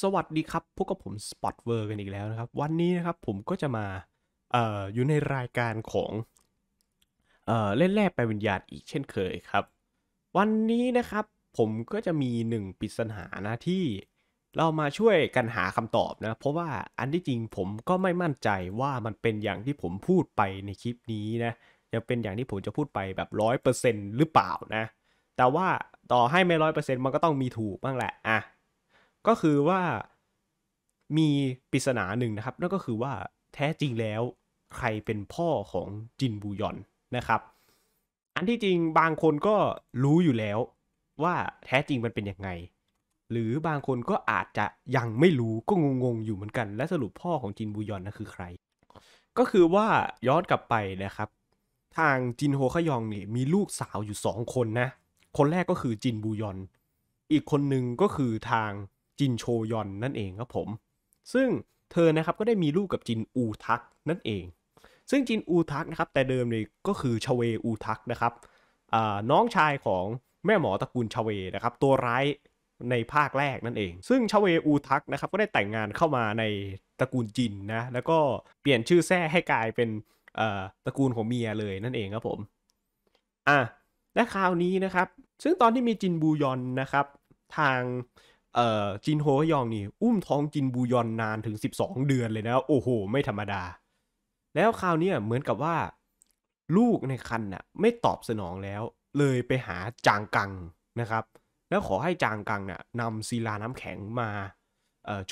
สวัสดีครับ พวกกับผมสปอตเวอร์กันอีกแล้วนะครับ วันนี้นะครับผมก็จะมาเอ่ออยู่ในรายการของเอ่อเล่นแร่ไปวิญญาณอีกเช่นเคยครับ วันนี้นะครับผมก็จะมีหนึ่งปริศนานะที่เรามาช่วยกันหาคำตอบนะ เพราะว่าอันที่จริงผมก็ไม่มั่นใจว่ามันเป็นอย่างที่ผมพูดไปในคลิปนี้นะยังเป็นอย่างที่ผมจะพูดไปแบบร้อยเปอร์เซ็นต์หรือเปล่านะ แต่ว่าต่อให้ไม่ร้อยเปอร์เซ็นต์มันก็ต้องมีถูกบ้างแหละอ่ะก็คือว่ามีปริศนาหนึ่งนะครับนั่นก็คือว่าแท้จริงแล้วใครเป็นพ่อของจินบูยอนนะครับ อันที่จริงบางคนก็รู้อยู่แล้วว่าแท้จริงมันเป็นยังไงหรือบางคนก็อาจจะยังไม่รู้ก็งงๆอยู่เหมือนกัน และสรุปพ่อของจินบูยอนนะคือใคร ก็คือว่าย้อนกลับไปนะครับ ทางจินโฮขยองเนี่ยมีลูกสาวอยู่สองคนนะคนแรกก็คือจินบูยอนอีกคนหนึ่งก็คือทางจินโชยอนนั่นเองครับผมซึ่งเธอนะครับก็ได้มีลูกกับจินอูทักนั่นเอง ซึ่งจินอูทักนะครับแต่เดิมเลยก็คือชเวอูทักนะครับน้องชายของแม่หมอตระกูลชเวนะครับตัวร้ายในภาคแรกนั่นเอง ซึ่งชเวอูทักนะครับก็ได้แต่งงานเข้ามาในตระกูลจินนะแล้วก็เปลี่ยนชื่อแท้ให้กลายเป็นตระกูลของเมียเลยนั่นเองครับผมอ่ะและคราวนี้นะครับ ซึ่งตอนที่มีจินบูยอนนะครับทางเอ่อจินโฮยองนี่ อุ้มท้องจินบูยอนนานถึง 12 เดือนเลยนะโอ้โหไม่ธรรมดา แล้วคราวนี้เหมือนกับว่าลูกในคันน่ะไม่ตอบสนองแล้ว เลยไปหาจางกังนะครับ แล้วขอให้จางกังน่ะนำศิลาน้ำแข็งมา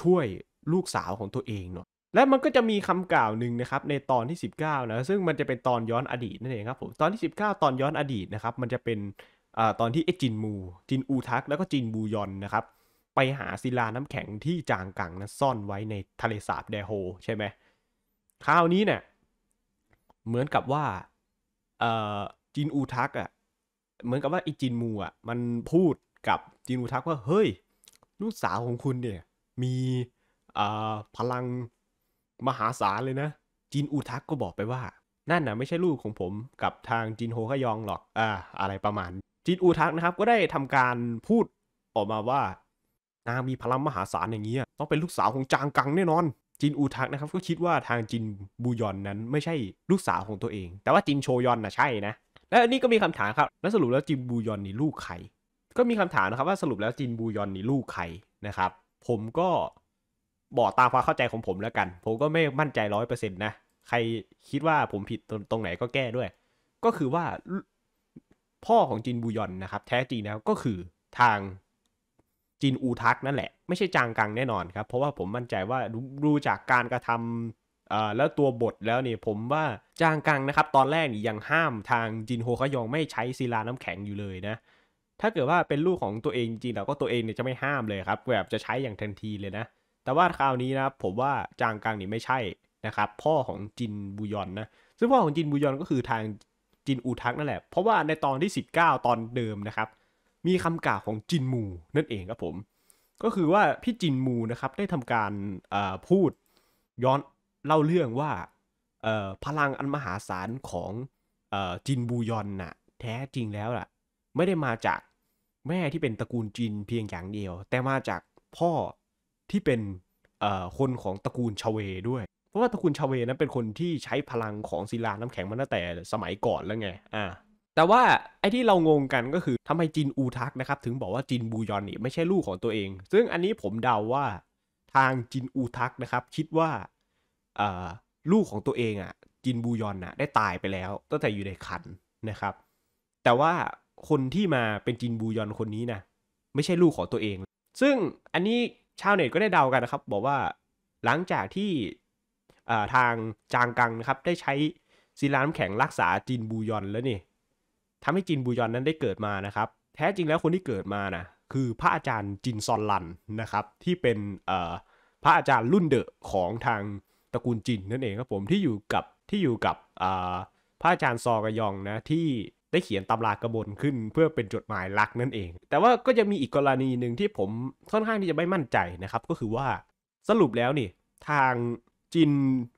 ช่วยลูกสาวของตัวเองเนาะและมันก็จะมีคำกล่าวหนึ่งนะครับในตอนที่ 19นะซึ่งมันจะเป็นตอนย้อนอดีตนั่นเองครับผมตอนที่ 19 ตอนย้อนอดีตนะครับมันจะเป็นอตอนที่เอจินมู จินอูทัก แล้วก็จินบูยอนนะครับไปหาศิลาน้ำแข็งที่จางกังนะซ่อนไว้ในทะเลสาบแดโฮใช่ไหมคราวนี้เนี่ยเหมือนกับว่าเอ่อจินอูทักอ่ะเหมือนกับว่าไอจินมูอ่ะมันพูดกับจินอูทักว่าเฮ้ยลูกสาวของคุณเนี่ยมีอ่พลังมหาศาลเลยนะจินอูทักก็บอกไปว่านั่นนะไม่ใช่ลูกของผมกับทางจินโฮกยองหรอกอ่าอะไรประมาณ จินอูทักนะครับก็ได้ทำการพูดออกมาว่านางมีพลังมหาศาลอย่างนี้ต้องเป็นลูกสาวของจางกังแน่นอนจินอูทักนะครับก็คิดว่าทางจินบูยอนนั้น ไม่ใช่ลูกสาวของตัวเอง แต่ว่าจินโชยอนนะใช่นะและนี่ก็มีคำถามครับแล้วสรุปแล้วจินบูยอนนี่ลูกใครก็มีคำถามนะครับว่าสรุปแล้วจินบูยอนนี่ลูกใครนะครับ ผมก็บอกตามความเข้าใจของผมแล้วกันผมก็ไม่มั่นใจร้อยเปอร์เซ็นต์นะ ใครคิดว่าผมผิดตรงตรงไหนก็แก้ด้วย ก็คือว่าพ่อของจินบูยอนนะครับ แท้จริงแล้วก็คือทางจินอูทักนั่นแหละไม่ใช่จางกังแน่นอนครับเพราะว่าผมมั่นใจว่าดูจากการกระทํแล้วตัวบทแล้วนี่ผมว่าจางกังนะครับตอนแรกนี่ยังห้ามทางจินโฮคยองไม่ใช้ศิลาน้ำแข็งอยู่เลยนะ ถ้าเกิดว่าเป็นลูกของตัวเองจริงเราก็ตัวเองเนี่ยจะไม่ห้ามเลยครับ แบบจะใช้อย่างทันทีเลยนะแต่ว่าคราวนี้นะผมว่าจางกังนี่ไม่ใช่นะครับ พ่อของจินบุยอนนะซึ่งพ่อของจินบุยอนก็คือทางจินอูทักนั่นแหละ เพราะว่าในตอนที่ 19 ตอนเดิมนะครับมีคำกล่าวของจินมูนั่นเองครับผม ก็คือว่าพี่จินมูนะครับได้ทำการพูดย้อนเล่าเรื่องว่า พลังอันมหาศาลของจินบูยอนน่ะแท้จริงแล้วล่ะ ไม่ได้มาจากแม่ที่เป็นตระกูลจินเพียงอย่างเดียว แต่มาจากพ่อที่เป็นคนของตระกูลชเว ด้วย เพราะว่าตระกูลชเวนั้นเป็นคนที่ใช้พลังของศิลาน้ำแข็งมาตั้งแต่สมัยก่อนแล้วไงอ่าแต่ว่าไอ้ที่เรางงกันก็คือทำไมจินอูทักนะครับถึงบอกว่าจินบูยอนนี่ไม่ใช่ลูกของตัวเองซึ่งอันนี้ผมเดาวว่าทางจินอูทักนะครับคิดว่าลูกของตัวเองอะ่ะจินบูยอนน่ะได้ตายไปแล้ว ตั้งแต่อยู่ในคันนะครับ แต่ว่าคนที่มาเป็นจินบูยอนคนนี้นะไม่ใช่ลูกของตัวเอง ซึ่งอันนี้ชาวเน็ตก็ได้เดากันนะครับบอกว่าหลังจากที่ทางจางกังนะครับได้ใช้ซีลาน้ำแข็งรักษาจินบูยอนแล้วนี่ทำให้จินบุยอนนั้นได้เกิดมานะครับ แท้จริงแล้วคนที่เกิดมานะคือพระอาจารย์จินซอนลันนะครับ ที่เป็นพระอาจารย์รุ่นเดอะของทางตระกูลจินนั่นเองครับผมที่อยู่กับที่อยู่กับพระอาจารย์ซอกยองนะที่ได้เขียนตำรากระบนขึ้น เพื่อเป็นจดหมายรักนั่นเอง แต่ว่าก็จะมีอีกกรณีหนึ่งที่ผมค่อนข้างที่จะไม่มั่นใจนะครับก็คือว่าสรุปแล้วนี่ทางจิน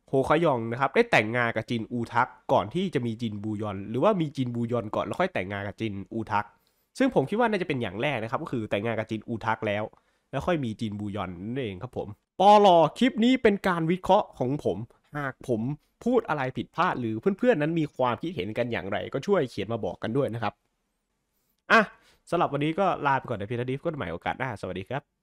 โฮคยองนะครับได้แต่งงานกับจินอูทักก่อนที่จะมีจินบูยอนหรือว่ามีจินบูยอนก่อนแล้วค่อยแต่งงานกับจินอูทัก ซึ่งผมคิดว่าน่าจะเป็นอย่างแรกนะครับ ก็คือแต่งงานกับจินอูทักแล้ว แล้วค่อยมีจินบูยอนนั่นเองครับผมปอลอคลิปนี้เป็นการวิเคราะห์ของผม หากผมพูดอะไรผิดพลาดหรือเพื่อน ๆ นั้นมีความคิดเห็นกันอย่างไร ก็ช่วยเขียนมาบอกกันด้วยนะครับอ่ะสำหรับวันนี้ก็ลาไปก่อนนะพี่ทดิฟ ก็ใหม่โอกาสหน้าสวัสดีครับ